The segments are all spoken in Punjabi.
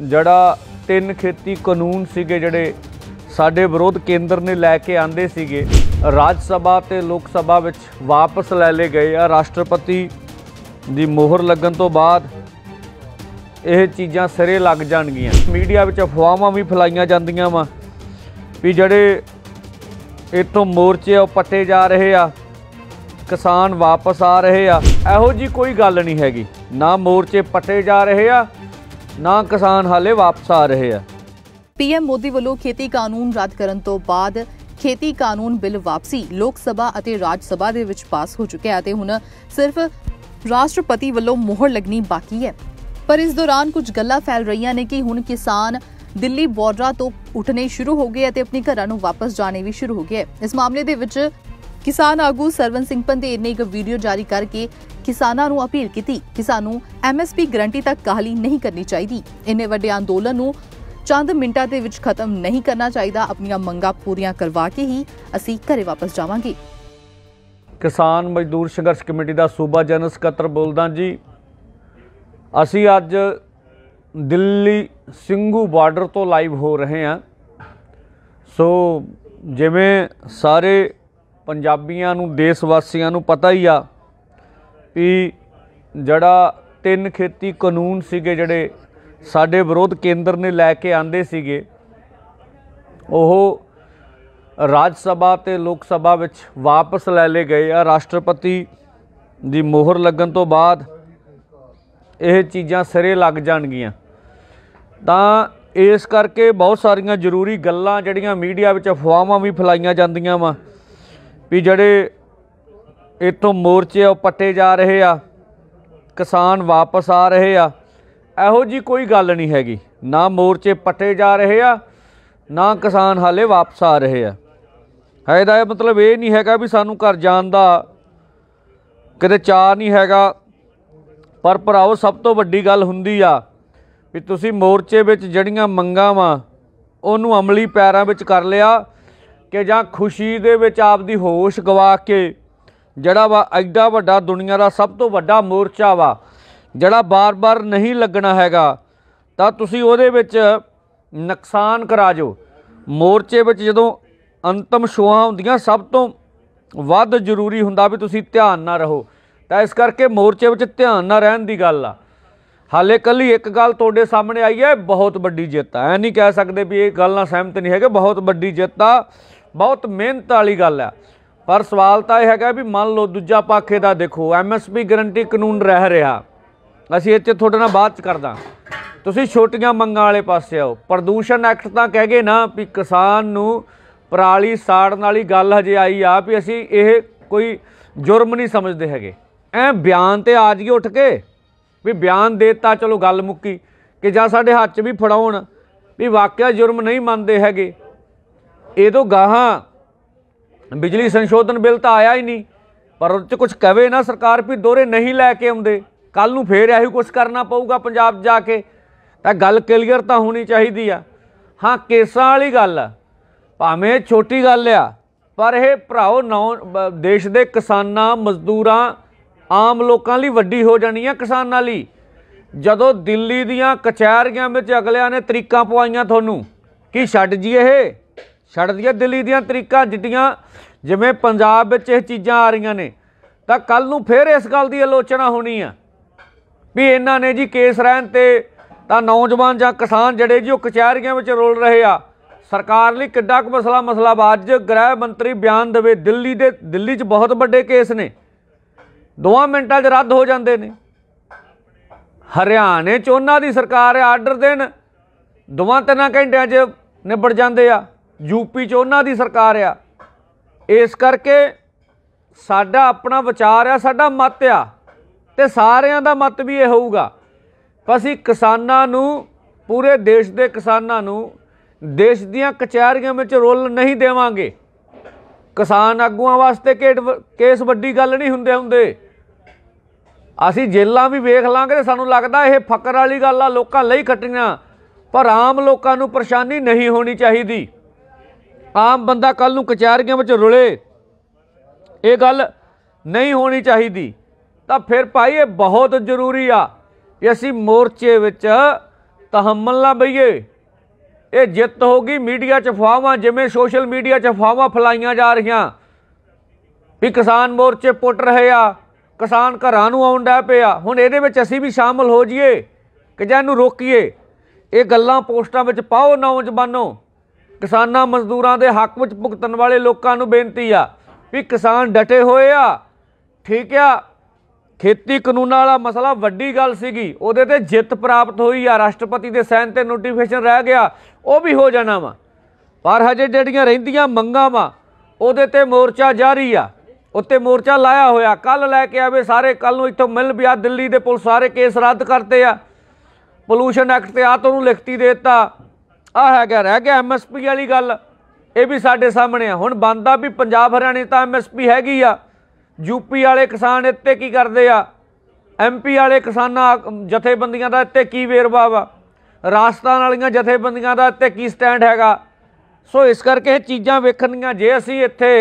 ਜਿਹੜਾ ਤਿੰਨ ਖੇਤੀ ਕਾਨੂੰਨ ਸੀਗੇ ਜਿਹੜੇ ਸਾਡੇ ਵਿਰੋਧ ਕੇਂਦਰ ਨੇ ਲੈ ਕੇ ਆਂਦੇ ਸੀਗੇ ਰਾਜ ਸਭਾ ਤੇ ਲੋਕ ਸਭਾ ਵਿੱਚ ਵਾਪਸ ਲੈ ਲਏ ਗਏ ਆ ਰਾਸ਼ਟਰਪਤੀ ਦੀ ਮੋਹਰ ਲੱਗਣ ਤੋਂ ਬਾਅਦ ਇਹ ਚੀਜ਼ਾਂ ਸਿਰੇ ਲੱਗ ਜਾਣਗੀਆਂ ਮੀਡੀਆ ਵਿੱਚ ਅਫਵਾਹਾਂ ਵੀ ਫੈਲਾਈਆਂ ਜਾਂਦੀਆਂ ਵਾ ਵੀ ਜਿਹੜੇ ਇਤੋਂ ਮੋਰਚੇ ਉਹ ਪੱਟੇ ਜਾ ਰਹੇ ਆ ਕਿਸਾਨ ਵਾਪਸ ਆ ਰਹੇ ਆ ਇਹੋ ਜੀ ਕੋਈ ਗੱਲ ਨਹੀਂ ਹੈਗੀ ਨਾ ਮੋਰਚੇ ਪੱਟੇ ਜਾ ਰਹੇ ਆ ਨਾ ਕਿਸਾਨ ਹਾਲੇ ਵਾਪਸ ਆ ਰਹੇ ਆ ਪੀਐਮ ਮੋਦੀ ਵੱਲੋਂ ਖੇਤੀ ਕਾਨੂੰਨ ਰੱਦ ਕਰਨ ਤੋਂ ਬਾਅਦ ਖੇਤੀ ਕਾਨੂੰਨ ਬਿੱਲ ਵਾਪਸੀ ਲੋਕ ਸਭਾ ਅਤੇ ਰਾਜ ਸਭਾ ਦੇ ਵਿੱਚ ਪਾਸ ਹੋ ਚੁੱਕਿਆ ਅਤੇ ਹੁਣ ਸਿਰਫ ਰਾਸ਼ਟਰਪਤੀ ਵੱਲੋਂ ਮੋਹਰ ਲੱਗਣੀ ਬਾਕੀ ਹੈ ਪਰ ਇਸ ਦੌਰਾਨ ਕੁਝ ਗੱਲਾਂ ਫੈਲ ਰਹੀਆਂ ਨੇ ਕਿ ਹੁਣ ਕਿਸਾਨ ਦਿੱਲੀ ਬਾਰਡਰਾਂ ਤੋਂ ਉੱਠਣੇ ਸ਼ੁਰੂ ਹੋ ਗਏ ਅਤੇ ਆਪਣੇ ਘਰਾਂ ਨੂੰ ਵਾਪਸ ਜਾਣੇ ਵੀ ਸ਼ੁਰੂ ਹੋ ਗਏ ਇਸ ਮਾਮਲੇ ਦੇ ਵਿੱਚ ਕਿਸਾਨ ਆਗੂ ਸਰਵਨ ਸਿੰਘ ਪੰਦੇਰ ਨੇ ਇੱਕ ਵੀਡੀਓ ਜਾਰੀ ਕਰਕੇ ਕਿਸਾਨਾਂ ਨੂੰ ਅਪੀਲ ਕੀਤੀ ਕਿ ਸਾਨੂੰ ਐਮਐਸਪੀ ਗਰੰਟੀ ਤੱਕ ਕਾਹਲੀ ਨਹੀਂ ਕਰਨੀ ਚਾਹੀਦੀ ਇੰਨੇ ਵੱਡੇ ਅੰਦੋਲਨ ਨੂੰ ਚੰਦ ਮਿੰਟਾਂ ਦੇ ਵਿੱਚ ਖਤਮ ਨਹੀਂ ਕਰਨਾ ਚਾਹੀਦਾ ਆਪਣੀਆਂ ਮੰਗਾਂ ਪੂਰੀਆਂ ਕਰਵਾ ਕੇ ਹੀ ਅਸੀਂ ਘਰੇ ਵਾਪਸ ਜਾਵਾਂਗੇ ਕਿਸਾਨ ਮਜ਼ਦੂਰ ਸੰਘਰਸ਼ ਕਮੇਟੀ ਦਾ ਸੂਬਾ ਜਨਰਲ ਸਕੱਤਰ ਬੋਲਦਾ ਜੀ ਅਸੀਂ ਅੱਜ ਦਿੱਲੀ ਸਿੰਘੂ ਬਾਰਡਰ ਤੋਂ ਲਾਈਵ ਹੋ ਰਹੇ ਹਾਂ ਸੋ ਜਿਵੇਂ ਸਾਰੇ ਪੰਜਾਬੀਆਂ ਨੂੰ ਦੇਸ਼ ਵਾਸੀਆਂ ਨੂੰ ਪਤਾ ਹੀ ਆ ਵੀ ਜਿਹੜਾ ਤਿੰਨ ਖੇਤੀ ਕਾਨੂੰਨ ਸੀਗੇ ਜਿਹੜੇ ਸਾਡੇ ਵਿਰੋਧ ਕੇਂਦਰ ਨੇ ਲੈ ਕੇ ਆਂਦੇ ਸੀਗੇ ਉਹ ਰਾਜ ਸਭਾ ਤੇ ਲੋਕ ਸਭਾ ਵਿੱਚ ਵਾਪਸ ਲੈ ਲਏ ਗਏ ਆ ਰਾਸ਼ਟਰਪਤੀ ਦੀ ਮੋਹਰ ਲੱਗਣ ਤੋਂ ਬਾਅਦ ਇਹ ਚੀਜ਼ਾਂ ਸਿਰੇ ਲੱਗ ਜਾਣਗੀਆਂ ਤਾਂ ਇਸ ਕਰਕੇ ਬਹੁਤ ਸਾਰੀਆਂ ਜ਼ਰੂਰੀ ਗੱਲਾਂ ਜਿਹੜੀਆਂ ਮੀਡੀਆ ਵਿੱਚ ਅਫਵਾਹਾਂ ਵੀ ਫੈਲਾਈਆਂ ਜਾਂਦੀਆਂ ਵਾ ਵੀ ਜਿਹੜੇ ਇਤੋਂ ਮੋਰਚੇ ਆ ਪੱਟੇ ਜਾ ਰਹੇ ਆ ਕਿਸਾਨ ਵਾਪਸ ਆ ਰਹੇ ਆ ਇਹੋ ਜੀ ਕੋਈ ਗੱਲ ਨਹੀਂ ਹੈਗੀ ਨਾ ਮੋਰਚੇ ਪੱਟੇ ਜਾ ਰਹੇ ਆ ਨਾ ਕਿਸਾਨ ਹਾਲੇ ਵਾਪਸ ਆ ਰਹੇ ਆ ਹੈ ਇਹਦਾ ਮਤਲਬ ਇਹ ਨਹੀਂ ਹੈਗਾ ਵੀ ਸਾਨੂੰ ਘਰ ਜਾਣ ਦਾ ਕਿਤੇ ਚਾਹ ਨਹੀਂ ਹੈਗਾ ਪਰ ਭਰਾਓ ਸਭ ਤੋਂ ਵੱਡੀ ਗੱਲ ਹੁੰਦੀ ਆ ਵੀ ਤੁਸੀਂ ਮੋਰਚੇ ਵਿੱਚ ਜਿਹੜੀਆਂ ਮੰਗਾਂ ਵਾ ਉਹਨੂੰ ਅਮਲੀ ਪੈਰਾਂ ਵਿੱਚ ਕਰ ਲਿਆ ਕਿ ਜਾਂ ਖੁਸ਼ੀ ਦੇ ਵਿੱਚ ਆਪਦੀ ਹੋਸ਼ ਗਵਾ ਕੇ ਜਿਹੜਾ ਵਾ ਐਡਾ ਵੱਡਾ ਦੁਨੀਆ ਦਾ ਸਭ ਤੋਂ ਵੱਡਾ ਮੋਰਚਾ ਵਾ ਜਿਹੜਾ ਬਾਰ-ਬਾਰ ਨਹੀਂ ਲੱਗਣਾ ਹੈਗਾ ਤਾਂ ਤੁਸੀਂ ਉਹਦੇ ਵਿੱਚ ਨੁਕਸਾਨ ਕਰਾ ਜੋ ਮੋਰਚੇ ਵਿੱਚ ਜਦੋਂ ਅੰਤਮ ਸ਼ੋਆਂ ਹੁੰਦੀਆਂ ਸਭ ਤੋਂ ਵੱਧ ਜ਼ਰੂਰੀ ਹੁੰਦਾ ਵੀ ਤੁਸੀਂ ਧਿਆਨ ਨਾ ਰਹੋ ਤਾਂ ਇਸ ਕਰਕੇ ਮੋਰਚੇ ਵਿੱਚ ਧਿਆਨ ਨਾ ਰਹਿਣ ਦੀ ਗੱਲ ਆ ਹਾਲੇ ਕੱਲੀ ਇੱਕ ਗੱਲ ਤੁਹਾਡੇ ਸਾਹਮਣੇ ਆਈ ਹੈ ਬਹੁਤ ਵੱਡੀ ਜਿੱਤ ਐ ਨਹੀਂ ਕਹਿ ਸਕਦੇ ਵੀ ਇਹ ਗੱਲ ਨਾਲ ਸਹਿਮਤ ਨਹੀਂ ਹੈਗੇ ਬਹੁਤ ਵੱਡੀ ਜਿੱਤ ਆ ਬਹੁਤ ਮਿਹਨਤ ਵਾਲੀ ਗੱਲ ਆ ਪਰ ਸਵਾਲ ਤਾਂ ਇਹ ਹੈਗਾ ਵੀ ਮੰਨ ਲਓ ਦੂਜਾ ਪੱਖ ਇਹਦਾ ਦੇਖੋ ਐਮਐਸਪੀ ਗਰੰਟੀ ਕਾਨੂੰਨ ਰਹਿ ਰਿਹਾ ਅਸੀਂ ਇੱਥੇ ਤੁਹਾਡੇ ਨਾਲ ਬਾਤ ਕਰਦਾ ਤੁਸੀਂ ਛੋਟੀਆਂ ਮੰਗਾਂ ਵਾਲੇ ਪਾਸੇ ਆਓ ਪ੍ਰਦੂਸ਼ਣ ਐਕਟ ਤਾਂ ਕਹਿ ਗਏ ਨਾ ਵੀ ਕਿਸਾਨ ਨੂੰ ਪਰਾਲੀ ਸਾੜਨ ਵਾਲੀ ਗੱਲ ਹਜੇ ਆਈ ਆ ਵੀ ਅਸੀਂ ਇਹ ਕੋਈ ਜੁਰਮ ਨਹੀਂ ਸਮਝਦੇ ਹੈਗੇ ਐ ਬਿਆਨ ਤੇ ਆ ਜੀ ਉੱਠ ਕੇ ਵੀ ਬਿਆਨ ਦੇਤਾ ਚਲੋ ਗੱਲ ਮੁੱਕੀ ਕਿ ਜਾਂ ਸਾਡੇ ਹੱਥ 'ਚ ਵੀ ਫੜਾਉਣ ਵੀ ਵਾਕਿਆ ਜੁਰਮ ਨਹੀਂ ਮੰਨਦੇ ਹੈਗੇ ਇਹ ਤੋਂ ਗਾਹਾਂ ਬਿਜਲੀ ਸੰਸ਼ੋਧਨ ਬਿੱਲ ਤਾਂ ਆਇਆ ਹੀ ਨਹੀਂ ਪਰ ਉਹ 'ਚ ਕੁਝ ਕਵੇ ਨਾ ਸਰਕਾਰ ਵੀ ਦੋਰੇ ਨਹੀਂ ਲੈ ਕੇ ਆਉਂਦੇ ਕੱਲ ਨੂੰ ਫੇਰ ਇਹੋ ਕੁਝ ਕਰਨਾ ਪਊਗਾ ਪੰਜਾਬ ਜਾ ਕੇ ਤਾਂ ਗੱਲ ਕਲੀਅਰ ਤਾਂ ਹੋਣੀ ਚਾਹੀਦੀ ਆ ਹਾਂ ਕੇਸਾਂ ਵਾਲੀ ਗੱਲ ਆ ਭਾਵੇਂ ਛੋਟੀ ਗੱਲ ਆ ਪਰ ਇਹ ਭਰਾਓ ਨੌ ਦੇਸ਼ ਦੇ ਕਿਸਾਨਾਂ ਮਜ਼ਦੂਰਾਂ ਆਮ ਲੋਕਾਂ ਲਈ ਵੱਡੀ ਹੋ ਜਾਣੀ ਆ ਕਿਸਾਨਾਂ ਲਈ ਜਦੋਂ ਦਿੱਲੀ ਦੀਆਂ ਕਚਹਿਰੀਆਂ ਵਿੱਚ ਅਗਲਿਆਂ ਨੇ ਤਰੀਕਾਂ ਪਵਾਈਆਂ ਤੁਹਾਨੂੰ ਕੀ ਛੱਡ ਜੀ ਇਹ ਛੱਡ ਦਈਏ ਦਿੱਲੀ ਦੀਆਂ ਤਰੀਕਾਂ ਜਿੱਡੀਆਂ ਜਿਵੇਂ ਪੰਜਾਬ ਵਿੱਚ ਇਹ ਚੀਜ਼ਾਂ ਆ ਰਹੀਆਂ ਨੇ ਤਾਂ ਕੱਲ ਨੂੰ ਫੇਰ ਇਸ ਗੱਲ ਦੀ ਆਲੋਚਨਾ ਹੋਣੀ ਆ ਵੀ ਇਹਨਾਂ ਨੇ ਜੀ ਕੇਸ ਰਹਿਣ ਤੇ ਤਾਂ ਨੌਜਵਾਨ ਜਾਂ ਕਿਸਾਨ ਜਿਹੜੇ ਜੀ ਉਹ ਕਚਹਿਰੀਆਂ ਵਿੱਚ ਰੋਲ ਰਹੇ ਆ ਸਰਕਾਰ ਲਈ ਕਿੱਡਾ ਕੁ ਮਸਲਾ ਮਸਲਾ ਬਾਜ ਗ੍ਰਹਿ ਮੰਤਰੀ ਬਿਆਨ ਦੇਵੇ ਦਿੱਲੀ ਦੇ ਦਿੱਲੀ 'ਚ ਬਹੁਤ ਵੱਡੇ ਕੇਸ ਨੇ ਦੋਵਾਂ ਮਿੰਟਾਂ 'ਚ ਰੱਦ ਹੋ ਜਾਂਦੇ ਨੇ ਹਰਿਆਣੇ 'ਚ ਉਹਨਾਂ ਦੀ ਸਰਕਾਰ ਆਰਡਰ ਦੇਣ ਦੋਵਾਂ ਤਿੰਨਾਂ ਘੰਟਿਆਂ 'ਚ ਨਿਬੜ ਜਾਂਦੇ ਆ ਯੂਪੀ 'ਚ ਉਹਨਾਂ ਦੀ ਸਰਕਾਰ ਆ ਇਸ ਕਰਕੇ ਸਾਡਾ ਆਪਣਾ ਵਿਚਾਰ ਆ ਸਾਡਾ ਮਤ ਆ ਤੇ ਸਾਰਿਆਂ ਦਾ ਮਤ ਵੀ ਇਹ ਹੋਊਗਾ ਅਸੀਂ ਕਿਸਾਨਾਂ ਨੂੰ ਪੂਰੇ ਦੇਸ਼ ਦੇ ਕਿਸਾਨਾਂ ਨੂੰ ਦੇਸ਼ ਦੀਆਂ ਕਚਹਿਰੀਆਂ ਵਿੱਚ ਰੋਲ ਨਹੀਂ ਦੇਵਾਂਗੇ ਕਿਸਾਨ ਆਗੂਆਂ ਵਾਸਤੇ ਕੇਸ ਵੱਡੀ ਗੱਲ ਨਹੀਂ ਹੁੰਦੇ ਹੁੰਦੇ ਅਸੀਂ ਜੇਲਾਂ ਵੀ ਵੇਖ ਲਾਂਗੇ ਤੇ ਸਾਨੂੰ ਲੱਗਦਾ ਇਹ ਫਕਰ ਵਾਲੀ ਗੱਲ ਆ ਲੋਕਾਂ ਲਈ ਖੱਟੀਆਂ ਪਰ ਆਮ ਲੋਕਾਂ ਨੂੰ ਪਰੇਸ਼ਾਨੀ ਨਹੀਂ ਹੋਣੀ ਚਾਹੀਦੀ ਆਮ ਬੰਦਾ ਕੱਲ ਨੂੰ ਕਚਹਿਰੀਆਂ ਵਿੱਚ ਰੁਲੇ ਇਹ ਗੱਲ ਨਹੀਂ ਹੋਣੀ ਚਾਹੀਦੀ ਤਾਂ ਫਿਰ ਭਾਈ ਇਹ ਬਹੁਤ ਜ਼ਰੂਰੀ ਆ ਕਿ ਅਸੀਂ ਮੋਰਚੇ ਵਿੱਚ ਤਹਮਲ ਨਾ ਬਈਏ ਇਹ ਜਿੱਤ ਹੋ ਗਈ ਮੀਡੀਆ 'ਚ ਫਾਵਾਂ ਜਿਵੇਂ ਸੋਸ਼ਲ ਮੀਡੀਆ 'ਚ ਫਾਵਾਂ ਫਲਾਈਆਂ ਜਾ ਰਹੀਆਂ ਵੀ ਕਿਸਾਨ ਮੋਰਚੇ ਪੁੱਟ ਰਹੇ ਆ ਕਿਸਾਨ ਘਰਾਂ ਨੂੰ ਆਉਣ ਡੈ ਪਿਆ ਹੁਣ ਇਹਦੇ ਵਿੱਚ ਅਸੀਂ ਵੀ ਸ਼ਾਮਲ ਹੋ ਜਾਈਏ ਕਿ ਜਾਂ ਇਹਨੂੰ ਰੋਕੀਏ ਇਹ ਗੱਲਾਂ ਪੋਸਟਾਂ ਵਿੱਚ ਪਾਓ ਨੌਜਵਾਨੋ ਕਿਸਾਨਾਂ ਮਜ਼ਦੂਰਾਂ ਦੇ ਹੱਕ ਵਿੱਚ ਭੁਗਤਣ ਵਾਲੇ ਲੋਕਾਂ ਨੂੰ ਬੇਨਤੀ ਆ ਵੀ ਕਿਸਾਨ ਡਟੇ ਹੋਏ ਆ ਠੀਕ ਆ ਖੇਤੀ ਕਾਨੂੰਨਾਂ ਵਾਲਾ ਮਸਲਾ ਵੱਡੀ ਗੱਲ ਸੀਗੀ ਉਹਦੇ ਤੇ ਜਿੱਤ ਪ੍ਰਾਪਤ ਹੋਈ ਆ ਰਾਸ਼ਟਰਪਤੀ ਦੇ ਸਹਿਨ ਤੇ ਨੋਟੀਫਿਕੇਸ਼ਨ ਰਹਿ ਗਿਆ ਉਹ ਵੀ ਹੋ ਜਾਣਾ ਵਾ ਪਰ ਹਜੇ ਜਿਹੜੀਆਂ ਰਹਿੰਦੀਆਂ ਮੰਗਾਂ ਵਾ ਉਹਦੇ ਤੇ ਮੋਰਚਾ ਜਾਰੀ ਆ ਉੱਤੇ ਮੋਰਚਾ ਲਾਇਆ ਹੋਇਆ ਕੱਲ ਲੈ ਕੇ ਆਵੇ ਸਾਰੇ ਕੱਲ ਨੂੰ ਇੱਥੋਂ ਮਿਲ ਆ ਦਿੱਲੀ ਦੇ ਪੁਲਿਸ ਸਾਰੇ ਕੇਸ ਰੱਦ ਕਰਤੇ ਆ ਪੋਲੂਸ਼ਨ ਐਕਟ ਤੇ ਆ ਤੋਂ ਨੂੰ ਲਿਖਤੀ ਦਿੱਤਾ ਆ ਹੈਗਾ ਰਹਿ ਗਿਆ ਐਮਐਸਪੀ ਵਾਲੀ ਗੱਲ ਇਹ ਵੀ ਸਾਡੇ ਸਾਹਮਣੇ ਆ ਹੁਣ ਬੰਦਾ ਵੀ ਪੰਜਾਬ ਹਰਿਆਣੇ ਤਾਂ ਐਮਐਸਪੀ ਹੈਗੀ ਆ ਯੂਪੀ ਵਾਲੇ ਕਿਸਾਨ ਇੱਥੇ ਕੀ ਕਰਦੇ ਆ ਐਮਪੀ ਵਾਲੇ ਕਿਸਾਨਾਂ ਜਥੇਬੰਦੀਆਂ ਦਾ ਇੱਥੇ ਕੀ ਵੇਰਵਾ ਵਾ ਰਾਜਸਥਾਨ ਵਾਲੀਆਂ ਜਥੇਬੰਦੀਆਂ ਦਾ ਇੱਥੇ ਕੀ ਸਟੈਂਡ ਹੈਗਾ ਸੋ ਇਸ ਕਰਕੇ ਇਹ ਚੀਜ਼ਾਂ ਵੇਖਣੀਆਂ ਜੇ ਅਸੀਂ ਇੱਥੇ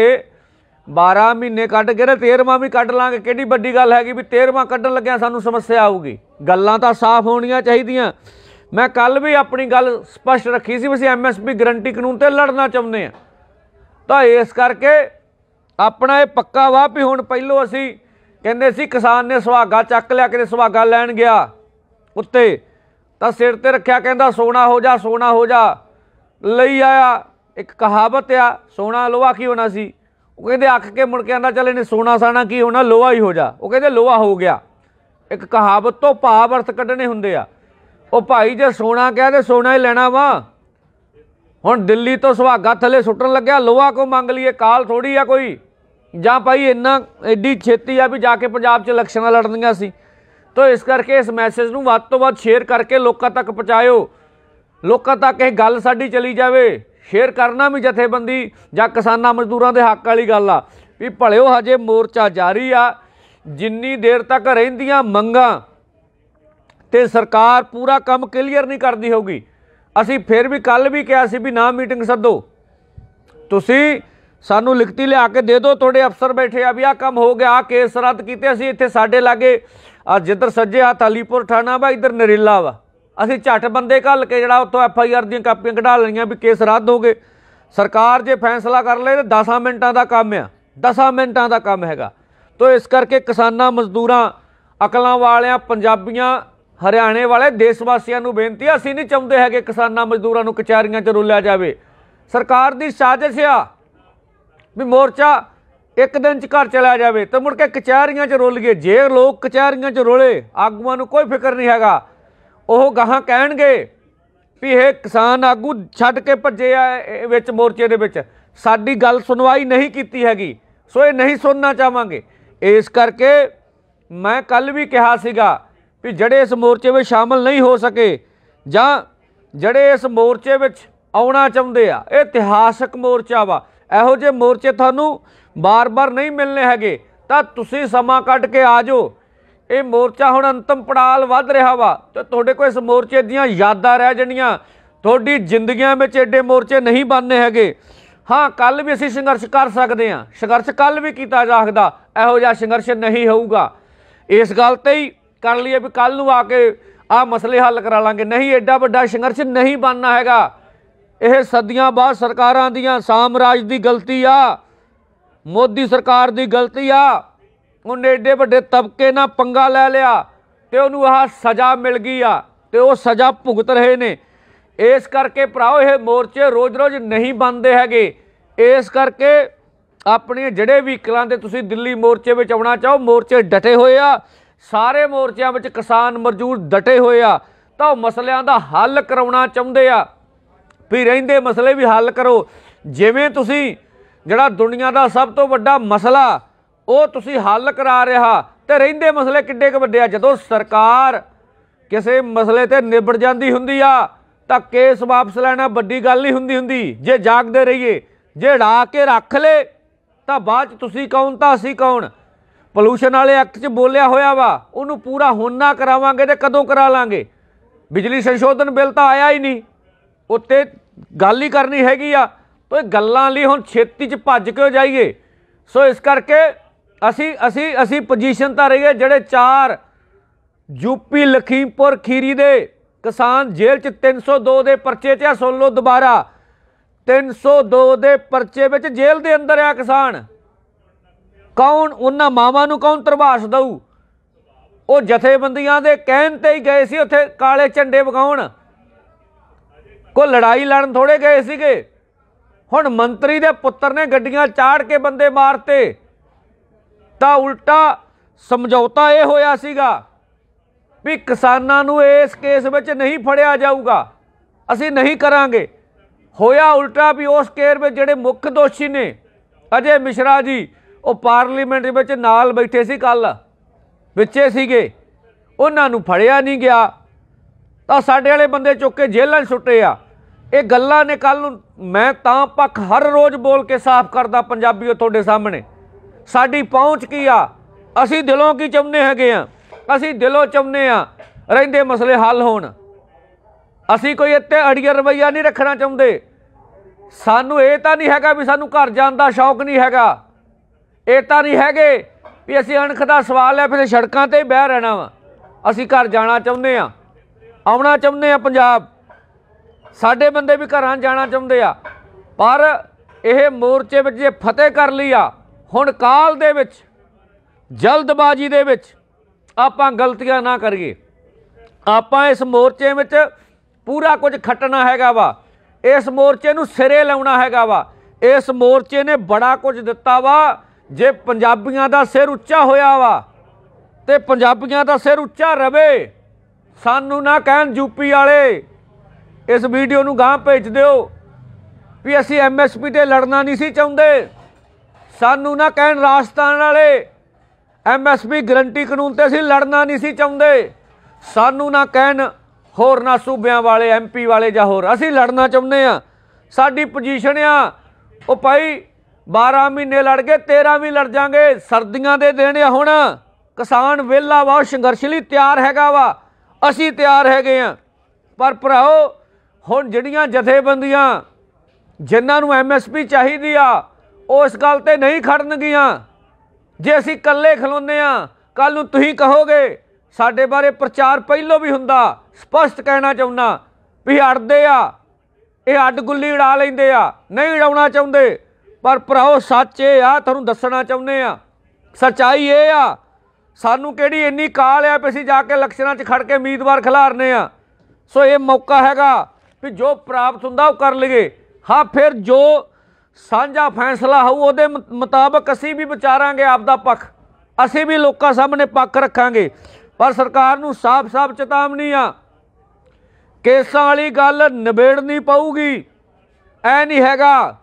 12 ਮਹੀਨੇ ਕੱਢ ਕੇ ਤੇ 13ਵਾਂ ਵੀ ਕੱਢ ਲਾਂਗੇ ਕਿਹੜੀ ਵੱਡੀ ਗੱਲ ਹੈਗੀ ਵੀ 13ਵਾਂ ਕੱਢਣ ਲੱਗਿਆਂ ਸਾਨੂੰ ਸਮੱਸਿਆ ਆਊਗੀ ਗੱਲਾਂ ਤਾਂ ਸਾਫ਼ ਹੋਣੀਆਂ ਚਾਹੀਦੀਆਂ ਮੈਂ ਕੱਲ ਵੀ ਆਪਣੀ ਗੱਲ ਸਪਸ਼ਟ ਰੱਖੀ ਸੀ ਵੀ ਅਸੀਂ ਐਮਐਸਪੀ ਗਰੰਟੀ ਕਾਨੂੰਨ ਤੇ ਲੜਨਾ ਚਾਹੁੰਦੇ ਆ ਤਾਂ ਇਸ ਕਰਕੇ ਆਪਣਾ ਇਹ ਪੱਕਾ ਵਾ ਵੀ ਹੁਣ ਪਹਿਲੋ ਅਸੀਂ ਕਹਿੰਦੇ ਸੀ ਕਿਸਾਨ ਨੇ ਸੁਹਾਗਾ ਚੱਕ ਲਿਆ ਕਿਤੇ ਸੁਹਾਗਾ ਲੈਣ ਗਿਆ ਉੱਤੇ ਤਾਂ ਸਿਰ ਤੇ ਰੱਖਿਆ ਕਹਿੰਦਾ ਸੋਨਾ ਹੋ ਜਾ ਸੋਨਾ ਹੋ ਜਾ ਲਈ ਆਇਆ ਇੱਕ ਕਹਾਵਤ ਆ ਸੋਨਾ ਲੋਹਾ ਕੀ ਹੋਣਾ ਸੀ ਉਹ ਕਹਿੰਦੇ ਅੱਖ ਕੇ ਮੁੜ ਕੇ ਆਂਦਾ ਚੱਲ ਇਹਨੇ ਸੋਨਾ ਸਾਣਾ ਕੀ ਹੋਣਾ ਲੋਹਾ ਹੀ ਹੋ ਜਾ ਉਹ ਕਹਿੰਦੇ ਲੋਹਾ ਹੋ ਗਿਆ ਇੱਕ ਕਹਾਵਤ ਤੋਂ ਭਾਵ ਅਰਥ ਕੱਢਣੇ ਹੁੰਦੇ ਆ ਉਹ ਭਾਈ ਜੇ ਸੋਨਾ ਕਹੇ ਤੇ ਸੋਨਾ ਹੀ ਲੈਣਾ ਵਾ ਹੁਣ ਦਿੱਲੀ ਤੋਂ ਸੁਹਾਗਾ ਥੱਲੇ ਸੁੱਟਣ ਲੱਗਿਆ ਲੋਹਾ ਕੋ ਮੰਗ ਲਈਏ ਕਾਲ ਥੋੜੀ ਆ ਕੋਈ ਜਾਂ ਭਾਈ ਇੰਨਾ ਐਡੀ ਛੇਤੀ ਆ ਵੀ ਜਾ ਕੇ ਪੰਜਾਬ 'ਚ ਇਲੈਕਸ਼ਨਾਂ ਲੜਨੀਆਂ ਸੀ ਤੋ ਇਸ ਕਰਕੇ ਇਸ ਮੈਸੇਜ ਨੂੰ ਵੱਧ ਤੋਂ ਵੱਧ ਸ਼ੇਅਰ ਕਰਕੇ ਲੋਕਾਂ ਤੱਕ ਪਹੁੰਚਾਇਓ ਲੋਕਾਂ ਤੱਕ ਇਹ ਗੱਲ ਸਾਡੀ ਚਲੀ ਜਾਵੇ ਸ਼ੇਅਰ ਕਰਨਾ ਵੀ ਜਥੇਬੰਦੀ ਜਾਂ ਕਿਸਾਨਾਂ ਮਜ਼ਦੂਰਾਂ ਦੇ ਹੱਕ ਵਾਲੀ ਗੱਲ ਆ ਵੀ ਭਲਿਓ ਹਜੇ ਮੋਰਚਾ ਜਾਰੀ ਆ ਜਿੰਨੀ ਦੇਰ ਤੱਕ ਰਹਿੰਦੀਆਂ ਮੰਗਾਂ ਤੇ ਸਰਕਾਰ ਪੂਰਾ ਕੰਮ ਕਲੀਅਰ ਨਹੀਂ ਕਰਦੀ ਹੋਗੀ ਅਸੀਂ ਫਿਰ ਵੀ ਕੱਲ ਵੀ ਕਿਹਾ ਸੀ ਵੀ ਨਾ ਮੀਟਿੰਗ ਸੱਦੋ ਤੁਸੀਂ ਸਾਨੂੰ ਲਿਖਤੀ ਲਿਆ ਕੇ ਦੇ ਦਿਓ ਤੁਹਾਡੇ ਅਫਸਰ ਬੈਠੇ ਆ ਵੀ ਆ ਕੰਮ ਹੋ ਗਿਆ ਆ ਕੇਸ ਰੱਦ ਕੀਤੇ ਅਸੀਂ ਇੱਥੇ ਸਾਡੇ ਲਾਗੇ ਆ ਜਿੱਧਰ ਸੱਜੇ ਹੱਥ ਅਲੀਪੁਰ ਥਾਣਾ ਵਾ ਇੱਧਰ ਨਰੇਲਾ ਵਾ ਅਸੀਂ ਝਟ ਬੰਦੇ ਕੱਲ ਕੇ ਜਿਹੜਾ ਉੱਥੋਂ ਐਫ ਆਈ ਆਰ ਦੀਆਂ ਕਾਪੀਆਂ ਕਢਾ ਲਈਆਂ ਵੀ ਕੇਸ ਰੱਦ ਹੋ ਗਏ ਸਰਕਾਰ ਜੇ ਫੈਸਲਾ ਕਰ ਲੇ ਤੇ 10 ਮਿੰਟਾਂ ਦਾ ਕੰਮ ਆ 10 ਮਿੰਟਾਂ ਦਾ ਕੰਮ ਹੈਗਾ ਤੋਂ ਇਸ ਕਰਕੇ ਕਿਸਾਨਾਂ ਮਜ਼ਦੂਰਾਂ ਅਕਲਾਂ ਵਾਲਿਆਂ ਪੰਜਾਬੀਆਂ ਹਰਿਆਣੇ ਵਾਲੇ ਦੇਸ਼ ਵਾਸੀਆਂ ਨੂੰ ਬੇਨਤੀ ਅਸੀਂ ਨਹੀਂ ਚਾਹੁੰਦੇ ਹੈਗੇ ਕਿਸਾਨਾਂ ਮਜ਼ਦੂਰਾਂ ਨੂੰ ਕਚਹਿਰੀਆਂ 'ਚ ਰੋਲਿਆ ਜਾਵੇ ਸਰਕਾਰ ਦੀ ਸਾਜ਼ਿਸ਼ ਆ ਵੀ ਮੋਰਚਾ ਇੱਕ ਦਿਨ 'ਚ ਘਰ ਚਲਾ ਜਾਵੇ ਤੇ ਮੁੜ ਕੇ ਕਚਹਿਰੀਆਂ 'ਚ ਰੋਲ ਗਏ ਜੇ ਲੋਕ ਕਚਹਿਰੀਆਂ 'ਚ ਰੋਲੇ ਆਗੂਆਂ ਨੂੰ ਕੋਈ ਫਿਕਰ ਨਹੀਂ ਹੈਗਾ ਉਹ ਗਾਹਾਂ ਕਹਿਣਗੇ ਵੀ ਇਹ ਕਿਸਾਨ ਆਗੂ ਛੱਡ ਕੇ ਭੱਜੇ ਆ ਵਿੱਚ ਮੋਰਚੇ ਦੇ ਵਿੱਚ ਸਾਡੀ ਗੱਲ ਸੁਣਵਾਈ ਨਹੀਂ ਕੀਤੀ ਹੈਗੀ ਸੋ ਇਹ ਨਹੀਂ ਸੁਣਨਾ ਚਾਹਾਂਗੇ ਇਸ ਕਰਕੇ ਮੈਂ ਕੱਲ ਵੀ ਕਿਹਾ ਸੀਗਾ ਵੀ ਜਿਹੜੇ ਇਸ ਮੋਰਚੇ ਵਿੱਚ ਸ਼ਾਮਲ ਨਹੀਂ ਹੋ ਸਕੇ ਜਾਂ ਜਿਹੜੇ ਇਸ ਮੋਰਚੇ ਵਿੱਚ ਆਉਣਾ ਚਾਹੁੰਦੇ ਆ ਇਹ ਇਤਿਹਾਸਕ ਮੋਰਚਾ ਵਾ ਇਹੋ ਜਿਹੇ ਮੋਰਚੇ ਤੁਹਾਨੂੰ ਬਾਰ-ਬਾਰ ਨਹੀਂ ਮਿਲਨੇ ਹੈਗੇ ਤਾਂ ਤੁਸੀਂ ਸਮਾਂ ਕੱਢ ਕੇ ਆ ਜਾਓ ਇਹ ਮੋਰਚਾ ਹੁਣ ਅੰਤਮ ਪੜਾਲ ਵੱਧ ਰਿਹਾ ਵਾ ਤੇ ਤੁਹਾਡੇ ਕੋਲ ਇਸ ਮੋਰਚੇ ਦੀਆਂ ਯਾਦਾਂ ਰਹਿ ਜਣੀਆਂ ਤੁਹਾਡੀ ਜ਼ਿੰਦਗੀਆਂ ਵਿੱਚ ਐਡੇ ਮੋਰਚੇ ਨਹੀਂ ਬਣਨੇ ਹੈਗੇ ਹਾਂ ਕੱਲ ਵੀ ਅਸੀਂ ਸੰਘਰਸ਼ ਕਰ ਸਕਦੇ ਹਾਂ ਸੰਘਰਸ਼ ਕੱਲ ਵੀ ਕੀਤਾ ਜਾ ਸਕਦਾ ਇਹੋ ਜਿਹਾ ਸੰਘਰਸ਼ ਨਹੀਂ ਹੋਊਗਾ ਇਸ ਗੱਲ ਤੇ ਹੀ ਕਰ ਲਈਏ ਵੀ ਕੱਲ ਨੂੰ ਆ ਕੇ ਆ ਮਸਲੇ ਹੱਲ ਕਰਾ ਲਾਂਗੇ ਨਹੀਂ ਐਡਾ ਵੱਡਾ ਸੰਘਰਸ਼ ਨਹੀਂ ਬਣਨਾ ਹੈਗਾ ਇਹ ਸਦੀਆਂ ਬਾਅਦ ਸਰਕਾਰਾਂ ਦੀਆਂ ਸਾਮਰਾਜ ਦੀ ਗਲਤੀ ਆ ਮੋਦੀ ਸਰਕਾਰ ਦੀ ਗਲਤੀ ਆ ਉਹਨੇ ਐਡੇ ਵੱਡੇ ਤਬਕੇ ਨਾਲ ਪੰਗਾ ਲੈ ਲਿਆ ਤੇ ਉਹਨੂੰ ਆਹ ਸਜ਼ਾ ਮਿਲ ਗਈ ਆ ਤੇ ਉਹ ਸਜ਼ਾ ਭੁਗਤ ਰਹੇ ਨੇ ਇਸ ਕਰਕੇ ਭਰਾਓ ਇਹ ਮੋਰਚੇ ਰੋਜ਼-ਰੋਜ਼ ਨਹੀਂ ਬੰਦੇ ਹੈਗੇ ਇਸ ਕਰਕੇ ਆਪਣੇ ਜਿਹੜੇ ਵੀ ਕਲਾਂ ਦੇ ਤੁਸੀਂ ਦਿੱਲੀ ਮੋਰਚੇ ਵਿੱਚ ਆਉਣਾ ਚਾਹੋ ਮੋਰਚੇ ਡਟੇ ਹੋਏ ਆ ਸਾਰੇ ਮੋਰਚਿਆਂ ਵਿੱਚ ਕਿਸਾਨ ਮਜ਼ਦੂਰ ਡਟੇ ਹੋਏ ਆ ਤਾਂ ਉਹ ਮਸਲਿਆਂ ਦਾ ਹੱਲ ਕਰਾਉਣਾ ਚਾਹੁੰਦੇ ਆ ਵੀ ਰਹਿੰਦੇ ਮਸਲੇ ਵੀ ਹੱਲ ਕਰੋ ਜਿਵੇਂ ਤੁਸੀਂ ਜਿਹੜਾ ਦੁਨੀਆ ਦਾ ਸਭ ਤੋਂ ਵੱਡਾ ਮਸਲਾ ਉਹ ਤੁਸੀਂ ਹੱਲ ਕਰਾ ਰਿਹਾ ਤੇ ਰਹਿੰਦੇ ਮਸਲੇ ਕਿੱਡੇ ਕੁ ਵੱਡੇ ਆ ਜਦੋਂ ਸਰਕਾਰ ਕਿਸੇ ਮਸਲੇ ਤੇ ਨਿਬੜ ਜਾਂਦੀ ਹੁੰਦੀ ਆ ਤਾਂ ਕੇਸ ਵਾਪਸ ਲੈਣਾ ਵੱਡੀ ਗੱਲ ਨਹੀਂ ਹੁੰਦੀ ਹੁੰਦੀ ਜੇ ਜਾਗਦੇ ਰਹੀਏ ਜੇ ਢਾ ਕੇ ਰੱਖ ਲੇ ਤਾਂ ਬਾਅਦ ਤੁਸੀਂ ਕੌਣ ਤਾਂ ਅਸੀਂ ਕੌਣ ਪੋਲੂਸ਼ਨ ਵਾਲੇ ਐਕਟ 'ਚ ਬੋਲਿਆ ਹੋਇਆ ਵਾ ਉਹਨੂੰ ਪੂਰਾ ਹੁਣ ਨਾ ਕਰਾਵਾਂਗੇ ਤੇ ਕਦੋਂ ਕਰਾ ਲਾਂਗੇ ਬਿਜਲੀ ਸੰਸ਼ੋਧਨ ਬਿੱਲ ਤਾਂ ਆਇਆ ਹੀ ਨਹੀਂ ਉੱਤੇ ਗੱਲ ਹੀ ਕਰਨੀ ਹੈਗੀ ਆ ਓਏ ਗੱਲਾਂ ਲਈ ਹੁਣ ਛੇਤੀ 'ਚ ਭੱਜ ਕੇ ਜਾਈਏ ਸੋ ਇਸ ਕਰਕੇ ਅਸੀਂ ਅਸੀਂ ਅਸੀਂ ਪੋਜੀਸ਼ਨ ਤਾਂ ਰਹੀਏ ਜਿਹੜੇ ਚਾਰ ਯੂਪੀ ਲਖੀਮਪੁਰ ਖੀਰੀ ਦੇ ਕਿਸਾਨ ਜੇਲ੍ਹ 'ਚ 302 ਦੇ ਪਰਚੇ 'ਤੇ ਆ ਸੁਣ ਲਓ ਦੁਬਾਰਾ 302 ਦੇ ਪਰਚੇ ਵਿੱਚ ਜੇਲ੍ਹ ਦੇ ਅੰਦਰ ਆ ਕਿਸਾਨ ਕੌਣ ਉਹਨਾਂ ਮਾਵਾਂ ਨੂੰ ਕੌਣ ਤਰਵਾਸ ਦਊ ਉਹ ਜਥੇਬੰਦੀਆਂ ਦੇ ਕਹਿਣ ਤੇ ਹੀ ਗਏ ਸੀ ਉੱਥੇ ਕਾਲੇ ਝੰਡੇ ਵਗਾਉਣ ਕੋ ਲੜਾਈ ਲੜਨ ਥੋੜੇ ਗਏ ਸੀਗੇ ਹੁਣ ਮੰਤਰੀ ਦੇ ਪੁੱਤਰ ਨੇ ਗੱਡੀਆਂ ਚਾੜ ਕੇ ਬੰਦੇ ਮਾਰਤੇ ਤਾਂ ਉਲਟਾ ਸਮਝੌਤਾ ਇਹ ਹੋਇਆ ਸੀਗਾ ਵੀ ਕਿਸਾਨਾਂ ਨੂੰ ਇਸ ਕੇਸ ਵਿੱਚ ਨਹੀਂ ਫੜਿਆ ਜਾਊਗਾ ਅਸੀਂ ਨਹੀਂ ਕਰਾਂਗੇ ਹੋਇਆ ਉਲਟਾ ਵੀ ਉਸ ਕੇਸ ਵਿੱਚ ਜਿਹੜੇ ਮੁੱਖ ਦੋਸ਼ੀ ਨੇ ਅਜੇ ਮਿਸ਼ਰਾ ਜੀ ਉਹ ਪਾਰਲੀਮੈਂਟ ਵਿੱਚ ਨਾਲ ਬੈਠੇ ਸੀ ਕੱਲ ਵਿੱਚੇ ਸੀਗੇ ਉਹਨਾਂ ਨੂੰ ਫੜਿਆ ਨਹੀਂ ਗਿਆ ਤਾਂ ਸਾਡੇ ਵਾਲੇ ਬੰਦੇ ਚੁੱਕ ਕੇ ਜੇਲ੍ਹਾਂ 'ਚ ਸੁੱਟੇ ਆ ਇਹ ਗੱਲਾਂ ਨੇ ਕੱਲ ਨੂੰ ਮੈਂ ਤਾਂ ਪੱਖ ਹਰ ਰੋਜ਼ ਬੋਲ ਕੇ ਸਾਫ਼ ਕਰਦਾ ਪੰਜਾਬੀਓ ਤੁਹਾਡੇ ਸਾਹਮਣੇ ਸਾਡੀ ਪਹੁੰਚ ਕੀ ਆ ਅਸੀਂ ਦਿਲੋਂ ਕੀ ਚਾਹੁੰਦੇ ਹੈਗੇ ਆ ਅਸੀਂ ਦਿਲੋਂ ਚਾਹੁੰਦੇ ਆ ਰਹਿੰਦੇ ਮਸਲੇ ਹੱਲ ਹੋਣ ਅਸੀਂ ਕੋਈ ਇੱਥੇ ਅੜੀਆ ਰਵਈਆ ਨਹੀਂ ਰੱਖਣਾ ਚਾਹੁੰਦੇ ਸਾਨੂੰ ਇਹ ਤਾਂ ਨਹੀਂ ਹੈਗਾ ਵੀ ਸਾਨੂੰ ਘਰ ਜਾਣ ਦਾ ਸ਼ੌਕ ਨਹੀਂ ਹੈਗਾ ਇਹ ਤਾਂ ਨਹੀਂ ਹੈਗੇ ਵੀ ਅਸੀਂ ਅਣਖ ਦਾ ਸਵਾਲ ਹੈ ਫਿਰ ਸੜਕਾਂ ਤੇ ਬਹਿ ਰਹਿਣਾ ਵਾ ਅਸੀਂ ਘਰ ਜਾਣਾ ਚਾਹੁੰਦੇ ਆ ਆਉਣਾ ਚਾਹੁੰਦੇ ਆ ਪੰਜਾਬ ਸਾਡੇ ਬੰਦੇ ਵੀ ਘਰਾਂ ਜਾਣਾ ਚਾਹੁੰਦੇ ਆ ਪਰ ਇਹ ਮੋਰਚੇ ਵਿੱਚ ਜੇ ਫਤਿਹ ਕਰ ਲਈ ਆ ਹੁਣ ਕਾਲ ਦੇ ਵਿੱਚ ਜਲਦਬਾਜ਼ੀ ਦੇ ਵਿੱਚ ਆਪਾਂ ਗਲਤੀਆਂ ਨਾ ਕਰੀਏ ਆਪਾਂ ਇਸ ਮੋਰਚੇ ਵਿੱਚ ਪੂਰਾ ਕੁਝ ਖੱਟਣਾ ਹੈਗਾ ਵਾ ਇਸ ਮੋਰਚੇ ਨੂੰ ਸਿਰੇ ਲਾਉਣਾ ਹੈਗਾ ਵਾ ਇਸ ਮੋਰਚੇ ਨੇ ਬੜਾ ਕੁਝ ਦਿੱਤਾ ਵਾ ਜੇ ਪੰਜਾਬੀਆਂ ਦਾ ਸਿਰ ਉੱਚਾ ਹੋਇਆ ਵਾ ਤੇ ਪੰਜਾਬੀਆਂ ਦਾ ਸਿਰ ਉੱਚਾ ਰਵੇ ਸਾਨੂੰ ਨਾ ਕਹਿਣ ਯੂਪੀ ਵਾਲੇ ਇਸ ਵੀਡੀਓ ਨੂੰ ਗਾਂ ਭੇਜ ਦਿਓ ਵੀ ਅਸੀਂ ਐਮਐਸਪੀ ਤੇ ਲੜਨਾ ਨਹੀਂ ਸੀ ਚਾਹੁੰਦੇ ਸਾਨੂੰ ਨਾ ਕਹਿਣ ਰਾਜਸਥਾਨ ਵਾਲੇ ਐਮਐਸਪੀ ਗਰੰਟੀ ਕਾਨੂੰਨ ਤੇ ਅਸੀਂ ਲੜਨਾ ਨਹੀਂ ਸੀ ਚਾਹੁੰਦੇ ਸਾਨੂੰ ਨਾ ਕਹਿਣ ਹੋਰ ਨਾ ਸੂਬਿਆਂ ਵਾਲੇ ਐਮਪੀ ਵਾਲੇ ਜਾਂ ਹੋਰ ਅਸੀਂ ਲੜਨਾ ਚਾਹੁੰਦੇ ਆ ਸਾਡੀ ਪੋਜੀਸ਼ਨ ਆ ਉਹ ਭਾਈ 12 ਮਹੀਨੇ ਲੜ ਗਏ 13 ਵੀ ਲੜ ਜਾਗੇ ਸਰਦੀਆਂ ਦੇ ਦਿਨ ਆ ਹੁਣ ਕਿਸਾਨ ਵਿਹਲਾ ਵਾ ਸੰਘਰਸ਼ ਲਈ ਤਿਆਰ ਹੈਗਾ ਵਾ ਅਸੀਂ ਤਿਆਰ ਹੈਗੇ ਆ ਪਰ ਭਰਾਓ ਹੁਣ ਜਿਹੜੀਆਂ ਜਥੇਬੰਦੀਆਂ ਜਿਨ੍ਹਾਂ ਨੂੰ ਐਮਐਸਪੀ ਚਾਹੀਦੀ ਆ ਉਹ ਇਸ ਗੱਲ ਤੇ ਨਹੀਂ ਖੜਨਗੀਆਂ ਜੇ ਅਸੀਂ ਇਕੱਲੇ ਖਲੋਨੇ ਆ ਕੱਲ ਨੂੰ ਤੁਸੀਂ ਕਹੋਗੇ ਸਾਡੇ ਬਾਰੇ ਪ੍ਰਚਾਰ ਪਹਿਲੋਂ ਵੀ ਹੁੰਦਾ ਸਪਸ਼ਟ ਕਹਿਣਾ ਚਾਹੁੰਨਾ ਵੀ ਅੜਦੇ ਆ ਇਹ ਅੱਡ ਗੁੱਲੀ ਉਡਾ ਲੈਂਦੇ ਆ ਨਹੀਂ ਉਡਾਉਣਾ ਚਾਹੁੰਦੇ ਪਰ ਭਰਾਓ ਸੱਚ ਇਹ ਆ ਤੁਹਾਨੂੰ ਦੱਸਣਾ ਚਾਹੁੰਦੇ ਆ ਸਚਾਈ ਇਹ ਆ ਸਾਨੂੰ ਕਿਹੜੀ ਇੰਨੀ ਕਾਲ ਆ ਵੀ ਅਸੀਂ ਜਾ ਕੇ ਲਕਸ਼ਣਾਂ 'ਚ ਖੜ ਕੇ ਉਮੀਦਵਾਰ ਖਿਲਾਰਨੇ ਆ ਸੋ ਇਹ ਮੌਕਾ ਹੈਗਾ ਵੀ ਜੋ ਪ੍ਰਾਪਤ ਹੁੰਦਾ ਉਹ ਕਰ ਲਈਏ ਹਾਂ ਫਿਰ ਜੋ ਸਾਂਝਾ ਫੈਸਲਾ ਹੋਊ ਉਹਦੇ ਮੁਤਾਬਕ ਅਸੀਂ ਵੀ ਵਿਚਾਰਾਂਗੇ ਆਪ ਦਾ ਪੱਖ ਅਸੀਂ ਵੀ ਲੋਕਾਂ ਸਾਹਮਣੇ ਪੱਖ ਰੱਖਾਂਗੇ ਪਰ ਸਰਕਾਰ ਨੂੰ ਸਾਫ਼-ਸਾਫ਼ ਚੇਤਾਵਨੀ ਆ ਕੇਸਾਂ ਵਾਲੀ ਗੱਲ ਨਿਬੇੜਨੀ ਪਊਗੀ ਐ ਨਹੀਂ ਹੈਗਾ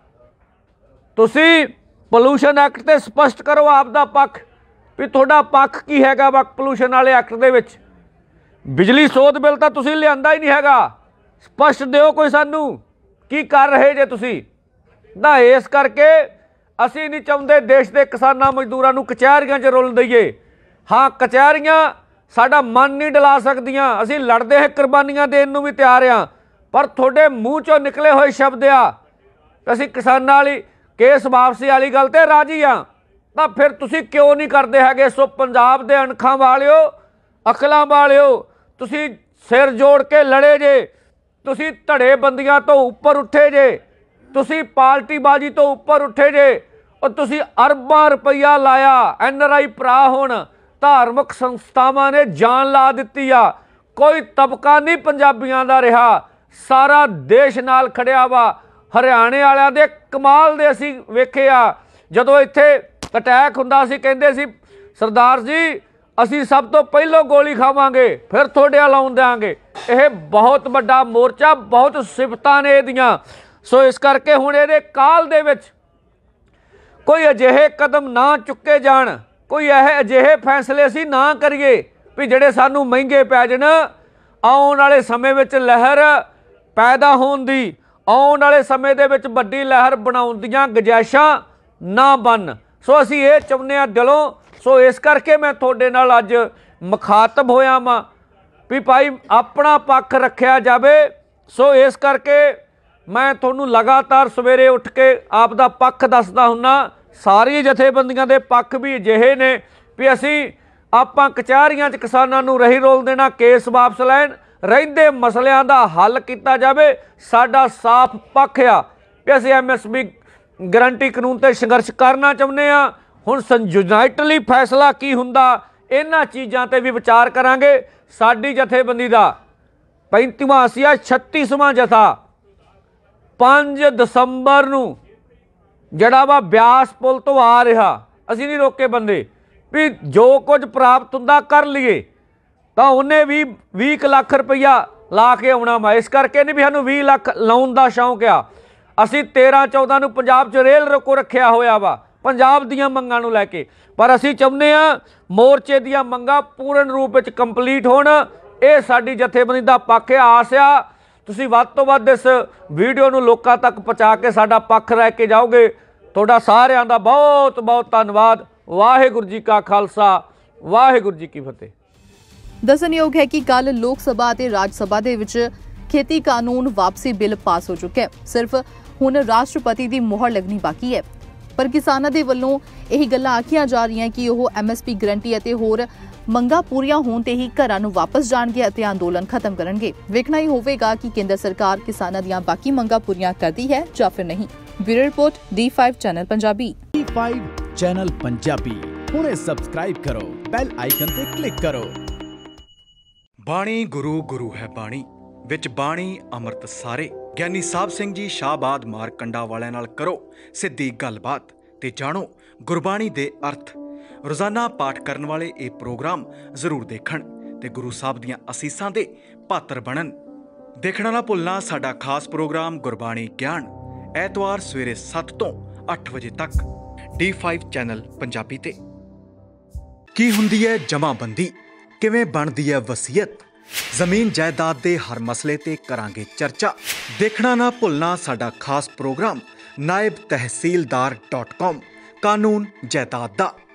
ਤੁਸੀਂ ਪੋਲੂਸ਼ਨ ਐਕਟ ਤੇ ਸਪਸ਼ਟ ਕਰੋ ਆਪ ਦਾ ਪੱਖ ਵੀ ਤੁਹਾਡਾ ਪੱਖ ਕੀ ਹੈਗਾ ਵਕ ਪੋਲੂਸ਼ਨ ਵਾਲੇ ਐਕਟ ਦੇ ਵਿੱਚ ਬਿਜਲੀ ਸੋਧ ਬਿੱਲ ਤਾਂ ਤੁਸੀਂ ਲਿਆਂਦਾ ਹੀ ਨਹੀਂ ਹੈਗਾ ਸਪਸ਼ਟ ਦਿਓ ਕੋਈ ਸਾਨੂੰ ਕੀ ਕਰ ਰਹੇ ਜੇ ਤੁਸੀਂ ਦਾ ਇਸ ਕਰਕੇ ਅਸੀਂ ਨਹੀਂ ਚਾਹੁੰਦੇ ਦੇਸ਼ ਦੇ ਕਿਸਾਨਾਂ ਮਜ਼ਦੂਰਾਂ ਨੂੰ ਕਚਹਿਰੀਆਂ 'ਚ ਰੁਲ ਦਈਏ ਹਾਂ ਕਚਹਿਰੀਆਂ ਸਾਡਾ ਮਨ ਨਹੀਂ ਡਲਾ ਸਕਦੀਆਂ ਅਸੀਂ ਲੜਦੇ ਹਾਂ ਕੁਰਬਾਨੀਆਂ ਦੇਣ ਨੂੰ ਵੀ ਤਿਆਰ ਆ ਪਰ ਤੁਹਾਡੇ ਮੂੰਹ 'ਚੋਂ ਨਿਕਲੇ ਹੋਏ ਸ਼ਬਦ ਆ ਅਸੀਂ ਕਿਸਾਨਾਂ ਵਾਲੀ ਕੇਸ ਵਾਪਸੀ ਵਾਲੀ ਗੱਲ ਤੇ ਰਾਜੀ ਆ ਤਾਂ ਫਿਰ ਤੁਸੀਂ ਕਿਉਂ ਨਹੀਂ ਕਰਦੇ ਹੈਗੇ ਸੋ ਪੰਜਾਬ ਦੇ ਅਣਖਾਂ ਵਾਲਿਓ ਅਕਲਾਂ ਵਾਲਿਓ ਤੁਸੀਂ ਸਿਰ ਜੋੜ ਕੇ ਲੜੇ ਜੇ ਤੁਸੀਂ ਧੜੇ ਬੰਦੀਆਂ ਤੋਂ ਉੱਪਰ ਉੱਠੇ ਜੇ ਤੁਸੀਂ ਪਾਰਟੀ ਬਾਜੀ ਤੋਂ ਉੱਪਰ ਉੱਠੇ ਜੇ ਉਹ ਤੁਸੀਂ ਅਰਬਾਂ ਰੁਪਈਆ ਲਾਇਆ ਐਨਆਰਆਈ ਭਰਾ ਹੁਣ ਧਾਰਮਿਕ ਸੰਸਥਾਵਾਂ ਨੇ ਜਾਨ ਲਾ ਦਿੱਤੀ ਆ ਕੋਈ ਤਬਕਾ ਨਹੀਂ ਪੰਜਾਬੀਆਂ ਦਾ ਰਿਹਾ ਸਾਰਾ ਦੇਸ਼ ਨਾਲ ਖੜਿਆ ਵਾ ਹਰਿਆਣੇ ਵਾਲਿਆਂ ਦੇ ਕਮਾਲ ਦੇ ਅਸੀਂ ਵੇਖੇ ਆ ਜਦੋਂ ਇੱਥੇ ਅਟੈਕ ਹੁੰਦਾ ਸੀ ਕਹਿੰਦੇ ਸੀ ਸਰਦਾਰ ਜੀ ਅਸੀਂ ਸਭ ਤੋਂ ਪਹਿਲਾਂ ਗੋਲੀ ਖਾਵਾਂਗੇ ਫਿਰ ਤੁਹਾਡੇ ਲਾਉਣ ਦੇਾਂਗੇ ਇਹ ਬਹੁਤ ਵੱਡਾ ਮੋਰਚਾ ਬਹੁਤ ਸਿਫਤਾਂ ਨੇ ਇਹਦੀਆਂ ਸੋ ਇਸ ਕਰਕੇ ਹੁਣ ਇਹਦੇ ਕਾਲ ਦੇ ਵਿੱਚ ਕੋਈ ਅਜਿਹੇ ਕਦਮ ਨਾ ਚੁੱਕੇ ਜਾਣ ਕੋਈ ਇਹ ਅਜਿਹੇ ਫੈਸਲੇ ਅਸੀਂ ਨਾ ਕਰੀਏ ਵੀ ਜਿਹੜੇ ਸਾਨੂੰ ਮਹਿੰਗੇ ਪੈ ਜਾਣ ਆਉਣ ਵਾਲੇ ਸਮੇਂ ਵਿੱਚ ਲਹਿਰ ਪੈਦਾ ਹੋਣ ਦੀ ਆਉਣ ਵਾਲੇ ਸਮੇਂ ਦੇ ਵਿੱਚ ਵੱਡੀ ਲਹਿਰ ਬਣਾਉਂਦੀਆਂ ਗਜੈਸ਼ਾਂ ਨਾ ਬਣ ਸੋ ਅਸੀਂ ਇਹ ਚਾਹੁੰਦੇ ਆ ਦਿਲੋਂ ਸੋ ਇਸ ਕਰਕੇ ਮੈਂ ਤੁਹਾਡੇ ਨਾਲ ਅੱਜ ਮੁਖਾਤਬ ਹੋਇਆ ਮਾਂ ਵੀ ਭਾਈ ਆਪਣਾ ਪੱਖ ਰੱਖਿਆ ਜਾਵੇ ਸੋ ਇਸ ਕਰਕੇ ਮੈਂ ਤੁਹਾਨੂੰ ਲਗਾਤਾਰ ਸਵੇਰੇ ਉੱਠ ਕੇ ਆਪ ਦਾ ਪੱਖ ਦੱਸਦਾ ਹੁੰਨਾ ਸਾਰੀ ਜਥੇਬੰਦੀਆਂ ਦੇ ਪੱਖ ਵੀ ਅਜਿਹੇ ਨੇ ਵੀ ਅਸੀਂ ਆਪਾਂ ਕਚਹਿਰੀਆਂ 'ਚ ਕਿਸਾਨਾਂ ਨੂੰ ਰਹੀ ਰੋਲ ਦੇਣਾ ਕੇਸ ਵਾਪਸ ਲੈਣ ਰਹਿੰਦੇ ਮਸਲਿਆਂ ਦਾ ਹੱਲ ਕੀਤਾ ਜਾਵੇ ਸਾਡਾ ਸਾਫ਼ ਪੱਖ ਆ ਕਿ ਅਸੀਂ ਐਮਐਸਬੀ ਗਰੰਟੀ ਕਾਨੂੰਨ ਤੇ ਸੰਘਰਸ਼ ਕਰਨਾ ਚਾਹੁੰਦੇ ਆ ਹੁਣ ਸੰਯੁਨਾਈਟਲੀ ਫੈਸਲਾ ਕੀ ਹੁੰਦਾ ਇਹਨਾਂ ਚੀਜ਼ਾਂ ਤੇ ਵੀ ਵਿਚਾਰ ਕਰਾਂਗੇ ਸਾਡੀ ਜਥੇਬੰਦੀ ਦਾ 35ਵਾਂ ਅਸੀਆ 36ਵਾਂ ਜਥਾ 5 ਦਸੰਬਰ ਨੂੰ ਜਿਹੜਾ ਵਾ ਬਿਆਸ ਪੁਲ ਤੋਂ ਆ ਰਿਹਾ ਅਸੀਂ ਨਹੀਂ ਰੋਕੇ ਬੰਦੇ ਵੀ ਜੋ ਕੁਝ ਪ੍ਰਾਪਤ ਹੁੰਦਾ ਕਰ ਲਈਏ ਤਾਂ ਉਹਨੇ ਵੀ 20 ਲੱਖ ਰੁਪਈਆ ਲਾ ਕੇ ਆਉਣਾ ਮੈਂ ਇਸ ਕਰਕੇ ਨਹੀਂ ਵੀ ਸਾਨੂੰ 20 ਲੱਖ ਲਾਉਣ ਦਾ ਸ਼ੌਂਕ ਆ ਅਸੀਂ 13 14 ਨੂੰ ਪੰਜਾਬ 'ਚ ਰੇਲ ਰੋਕੋ ਰੱਖਿਆ ਹੋਇਆ ਵਾ ਪੰਜਾਬ ਦੀਆਂ ਮੰਗਾਂ ਨੂੰ ਲੈ ਕੇ ਪਰ ਅਸੀਂ ਚਾਹੁੰਦੇ ਆ ਮੋਰਚੇ ਦੀਆਂ ਮੰਗਾਂ ਪੂਰਨ ਰੂਪ ਵਿੱਚ ਕੰਪਲੀਟ ਹੋਣ ਇਹ ਸਾਡੀ ਜਥੇਬੰਦੀ ਦਾ ਪੱਖ ਆਸ ਆ ਤੁਸੀਂ ਵੱਧ ਤੋਂ ਵੱਧ ਇਸ ਵੀਡੀਓ ਨੂੰ ਲੋਕਾਂ ਤੱਕ ਪਹੁੰਚਾ ਕੇ ਸਾਡਾ ਪੱਖ ਰਹਿ ਕੇ ਜਾਓਗੇ ਤੁਹਾਡਾ ਸਾਰਿਆਂ ਦਾ ਬਹੁਤ ਬਹੁਤ ਧੰਨਵਾਦ ਵਾਹਿਗੁਰੂ ਜੀ ਕਾ ਖਾਲਸਾ ਵਾਹਿਗੁਰੂ ਜੀ ਕੀ ਫਤਿਹ ਦੱਸਣਯੋਗ ਹੈ ਕਿ ਕੱਲ ਲੋਕ ਸਭਾ ਅਤੇ ਰਾਜ ਸਭਾ ਦੇ ਵਿੱਚ ਖੇਤੀ ਕਾਨੂੰਨ ਵਾਪਸੀ ਬਿੱਲ ਪਾਸ ਹੋ ਚੁੱਕਾ ਹੈ ਸਿਰਫ ਹੁਣ ਰਾਸ਼ਟਰਪਤੀ ਦੀ ਮੋਹਰ ਲੱਗਣੀ ਬਾਕੀ ਹੈ ਪਰ ਕਿਸਾਨਾਂ ਦੇ ਵੱਲੋਂ ਇਹ ਗੱਲਾਂ ਆਖੀਆਂ ਜਾ ਰਹੀਆਂ ਕਿ ਉਹ ਐਮਐਸਪੀ ਗਰੰਟੀ ਅਤੇ ਹੋਰ ਮੰਗਾਂ ਪੂਰੀਆਂ ਹੋਣ ਤੇ ਹੀ ਘਰਾਂ ਨੂੰ ਵਾਪਸ ਜਾਣਗੇ ਅਤੇ ਅੰਦੋਲਨ ਖਤਮ ਕਰਨਗੇ ਵੇਖਣਾ ਹੀ ਹੋਵੇਗਾ ਕਿ ਕੇਂਦਰ ਸਰਕਾਰ ਕਿਸਾਨਾਂ ਦੀਆਂ ਬਾਕੀ ਮੰਗਾਂ ਪੂਰੀਆਂ ਕਰਦੀ ਹੈ ਜਾਂ ਫਿਰ ਨਹੀਂ bureau report D5 channel Punjabi D5 channel Punjabi ਹੁਣੇ ਸਬਸਕ੍ਰਾਈਬ ਕਰੋ ਬੈਲ ਆਈਕਨ ਤੇ ਕਲਿੱਕ ਕਰੋ ਬਾਣੀ ਗੁਰੂ ਗੁਰੂ ਹੈ ਬਾਣੀ ਵਿੱਚ ਬਾਣੀ ਅੰਮ੍ਰਿਤ ਸਾਰੇ ਗਿਆਨੀ ਸਾਹਿਬ ਸਿੰਘ ਜੀ ਸ਼ਾਬਾਦ ਮਾਰਕੰਡਾ ਵਾਲਿਆਂ ਨਾਲ ਕਰੋ ਸਿੱਧੀ ਗੱਲਬਾਤ ਤੇ ਜਾਣੋ ਗੁਰਬਾਣੀ ਦੇ ਅਰਥ ਰੋਜ਼ਾਨਾ ਪਾਠ ਕਰਨ ਵਾਲੇ ਇਹ ਪ੍ਰੋਗਰਾਮ ਜ਼ਰੂਰ ਦੇਖਣ ਤੇ ਗੁਰੂ ਸਾਹਿਬ ਦੀਆਂ ਅਸੀਸਾਂ ਦੇ ਪਾਤਰ ਬਣਨ ਦੇਖਣਾ ਨਾ ਭੁੱਲਣਾ ਸਾਡਾ ਖਾਸ ਪ੍ਰੋਗਰਾਮ ਗੁਰਬਾਣੀ ਗਿਆਨ ਐਤਵਾਰ ਸਵੇਰੇ 7 ਤੋਂ 8 ਵਜੇ ਤੱਕ D5 ਚੈਨਲ ਪੰਜਾਬੀ ਤੇ ਕੀ ਹੁੰਦੀ ਹੈ ਜਮਾਬੰਦੀ ਕਿਵੇਂ ਬਣਦੀ ਹੈ ਵਸੀਅਤ ਜ਼ਮੀਨ ਜਾਇਦਾਦ ਦੇ ਹਰ ਮਸਲੇ ਤੇ ਕਰਾਂਗੇ ਚਰਚਾ ਦੇਖਣਾ ਨਾ ਭੁੱਲਣਾ ਸਾਡਾ ਖਾਸ ਪ੍ਰੋਗਰਾਮ naibtehsildar.com ਕਾਨੂੰਨ ਜਾਇਦਾਦ ਦਾ